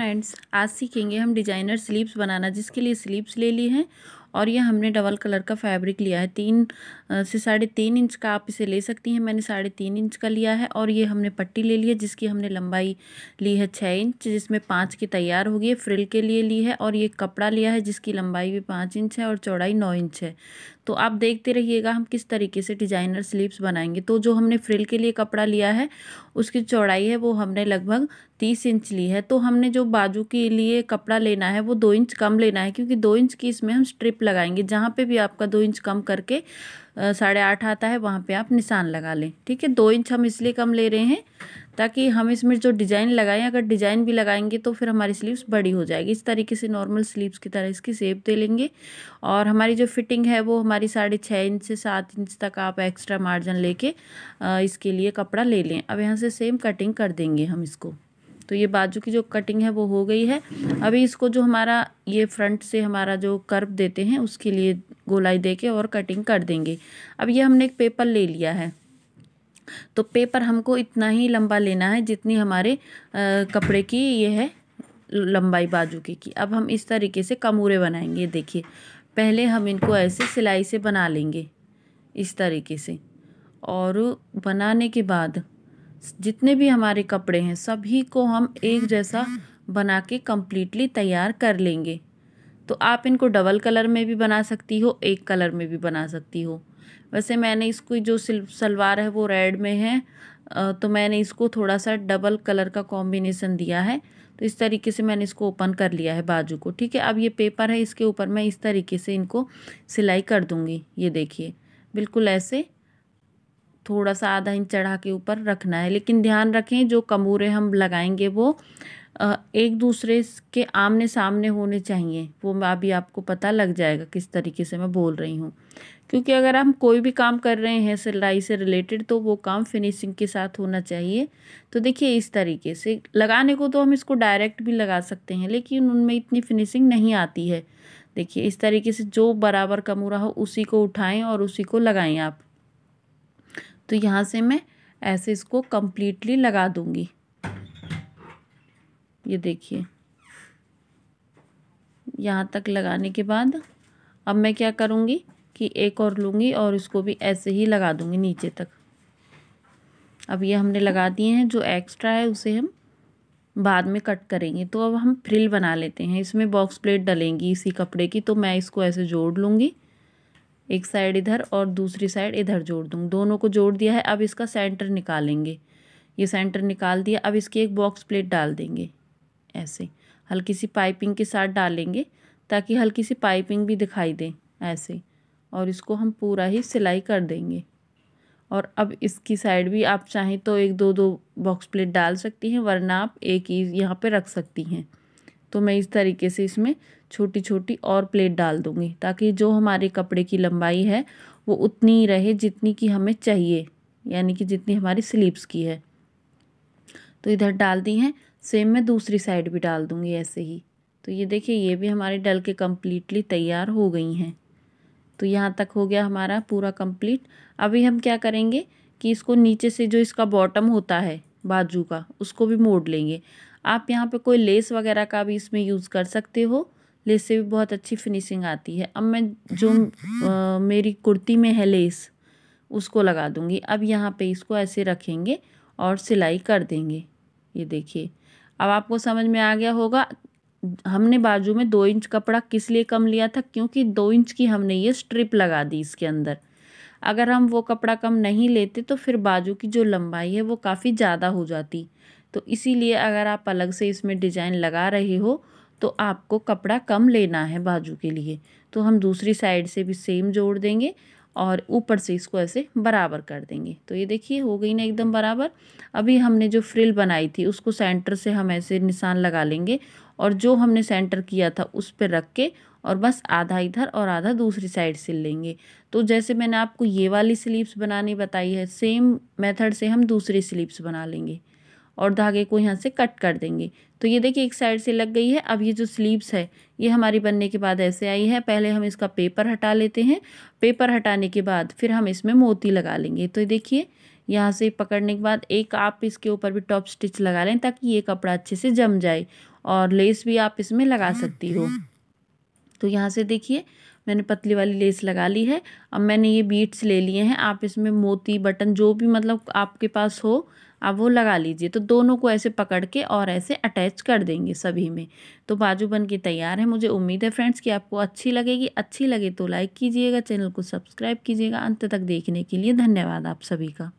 friends आज सीखेंगे हम डिजाइनर स्लीव्स बनाना जिसके लिए स्लीव्स ले ली हैं और ये हमने डबल कलर का फैब्रिक लिया है तीन से साढ़े तीन इंच का आप इसे ले सकती हैं मैंने साढ़े तीन इंच का लिया है और ये हमने पट्टी ले ली है जिसकी हमने लंबाई ली है छः इंच जिसमें पाँच की तैयार होगी फ्रिल के लिए ली है और ये कपड़ा लिया है जिसकी लंबाई भी पाँच इंच है और चौड़ाई नौ इंच है तो आप देखते रहिएगा हम किस तरीके से डिजाइनर स्लीव्स बनाएंगे तो जो हमने फ्रिल के लिए कपड़ा लिया है उसकी चौड़ाई है वो हमने लगभग तीस इंच ली है तो हमने जो बाजू के लिए कपड़ा लेना है वो दो इंच कम लेना है क्योंकि दो इंच की इसमें हम स्ट्रिप लगाएंगे जहाँ पे भी आपका दो इंच कम करके साढ़े आठ आता है वहाँ पे आप निशान लगा लें ठीक है दो इंच हम इसलिए कम ले रहे हैं ताकि हम इसमें जो डिज़ाइन लगाएं अगर डिज़ाइन भी लगाएंगे तो फिर हमारी स्लीव्स बड़ी हो जाएगी इस तरीके से नॉर्मल स्लीव्स की तरह इसकी सेप दे लेंगे और हमारी जो फिटिंग है वो हमारी साढ़े छः इंच से सात इंच तक आप एक्स्ट्रा मार्जिन लेके इसके लिए कपड़ा ले लें अब यहाँ से सेम कटिंग कर देंगे हम इसको तो ये बाजू की जो कटिंग है वो हो गई है अभी इसको जो हमारा ये फ्रंट से हमारा जो कर्व देते हैं उसके लिए गोलाई दे के और कटिंग कर देंगे अब ये हमने एक पेपर ले लिया है तो पेपर हमको इतना ही लंबा लेना है जितनी हमारे आ, कपड़े की ये है लंबाई बाजू की की अब हम इस तरीके से कमूरे बनाएंगे देखिए पहले हम इनको ऐसे सिलाई से बना लेंगे इस तरीके से और बनाने के बाद जितने भी हमारे कपड़े हैं सभी को हम एक जैसा बना के कम्प्लीटली तैयार कर लेंगे तो आप इनको डबल कलर में भी बना सकती हो एक कलर में भी बना सकती हो वैसे मैंने इसको जो सलवार है वो रेड में है तो मैंने इसको थोड़ा सा डबल कलर का कॉम्बिनेसन दिया है तो इस तरीके से मैंने इसको ओपन कर लिया है बाजू को ठीक है अब ये पेपर है इसके ऊपर मैं इस तरीके से इनको सिलाई कर दूँगी ये देखिए बिल्कुल ऐसे थोड़ा सा आधा इंच चढ़ा के ऊपर रखना है लेकिन ध्यान रखें जो कमूरे हम लगाएंगे वो एक दूसरे के आमने सामने होने चाहिए वो अभी आपको पता लग जाएगा किस तरीके से मैं बोल रही हूँ क्योंकि अगर हम कोई भी काम कर रहे हैं सिलाई से रिलेटेड तो वो काम फिनिशिंग के साथ होना चाहिए तो देखिए इस तरीके से लगाने को तो हम इसको डायरेक्ट भी लगा सकते हैं लेकिन उनमें इतनी फिनिशिंग नहीं आती है देखिए इस तरीके से जो बराबर कमूरा हो उसी को उठाएं और उसी को लगाएं आप तो यहाँ से मैं ऐसे इसको कम्प्लीटली लगा दूँगी ये देखिए यहाँ तक लगाने के बाद अब मैं क्या करूँगी कि एक और लूँगी और इसको भी ऐसे ही लगा दूँगी नीचे तक अब ये हमने लगा दिए हैं जो एक्स्ट्रा है उसे हम बाद में कट करेंगे तो अब हम फ्रिल बना लेते हैं इसमें बॉक्स प्लेट डलेंगी इसी कपड़े की तो मैं इसको ऐसे जोड़ लूँगी एक साइड इधर और दूसरी साइड इधर जोड़ दूँ दोनों को जोड़ दिया है अब इसका सेंटर निकालेंगे ये सेंटर निकाल दिया अब इसकी एक बॉक्स प्लेट डाल देंगे ऐसे हल्की सी पाइपिंग के साथ डालेंगे ताकि हल्की सी पाइपिंग भी दिखाई दे ऐसे और इसको हम पूरा ही सिलाई कर देंगे और अब इसकी साइड भी आप चाहें तो एक दो दो बॉक्स प्लेट डाल सकती हैं वरना आप एक ही यहाँ पे रख सकती हैं तो मैं इस तरीके से इसमें छोटी छोटी और प्लेट डाल दूँगी ताकि जो हमारे कपड़े की लंबाई है वो उतनी ही रहे जितनी की हमें चाहिए यानी कि जितनी हमारी स्लीव्स की है तो इधर डाल दी हैं सेम मैं दूसरी साइड भी डाल दूँगी ऐसे ही तो ये देखिए ये भी हमारे डल के कम्प्लीटली तैयार हो गई हैं तो यहाँ तक हो गया हमारा पूरा कंप्लीट अभी हम क्या करेंगे कि इसको नीचे से जो इसका बॉटम होता है बाजू का उसको भी मोड़ लेंगे आप यहाँ पे कोई लेस वगैरह का भी इसमें यूज़ कर सकते हो लेस से भी बहुत अच्छी फिनिशिंग आती है अब मैं जो आ, मेरी कुर्ती में है लेस उसको लगा दूँगी अब यहाँ पे इसको ऐसे रखेंगे और सिलाई कर देंगे ये देखिए अब आपको समझ में आ गया होगा हमने बाजू में दो इंच कपड़ा किस लिए कम लिया था क्योंकि दो इंच की हमने ये स्ट्रिप लगा दी इसके अंदर अगर हम वो कपड़ा कम नहीं लेते तो फिर बाजू की जो लंबाई है वो काफ़ी ज़्यादा हो जाती तो इसीलिए अगर आप अलग से इसमें डिज़ाइन लगा रहे हो तो आपको कपड़ा कम लेना है बाजू के लिए तो हम दूसरी साइड से भी सेम जोड़ देंगे और ऊपर से इसको ऐसे बराबर कर देंगे तो ये देखिए हो गई ना एकदम बराबर अभी हमने जो फ्रिल बनाई थी उसको सेंटर से हम ऐसे निशान लगा लेंगे और जो हमने सेंटर किया था उस पर रख के और बस आधा इधर और आधा दूसरी साइड सिल लेंगे तो जैसे मैंने आपको ये वाली स्लीव्स बनानी बताई है सेम मेथड से हम दूसरी स्लीव्स बना लेंगे और धागे को यहाँ से कट कर देंगे तो ये देखिए एक साइड से लग गई है अब ये जो स्लीव्स है ये हमारी बनने के बाद ऐसे आई है पहले हम इसका पेपर हटा लेते हैं पेपर हटाने के बाद फिर हम इसमें मोती लगा लेंगे तो देखिए यहाँ से पकड़ने के बाद एक आप इसके ऊपर भी टॉप स्टिच लगा लें ताकि ये कपड़ा अच्छे से जम जाए और लेस भी आप इसमें लगा सकती हो तो यहाँ से देखिए मैंने पतली वाली लेस लगा ली है अब मैंने ये बीट्स ले लिए हैं आप इसमें मोती बटन जो भी मतलब आपके पास हो आप वो लगा लीजिए तो दोनों को ऐसे पकड़ के और ऐसे अटैच कर देंगे सभी में तो बाजू बन के तैयार है मुझे उम्मीद है फ्रेंड्स कि आपको अच्छी लगेगी अच्छी लगे तो लाइक कीजिएगा चैनल को सब्सक्राइब कीजिएगा अंत तक देखने के लिए धन्यवाद आप सभी का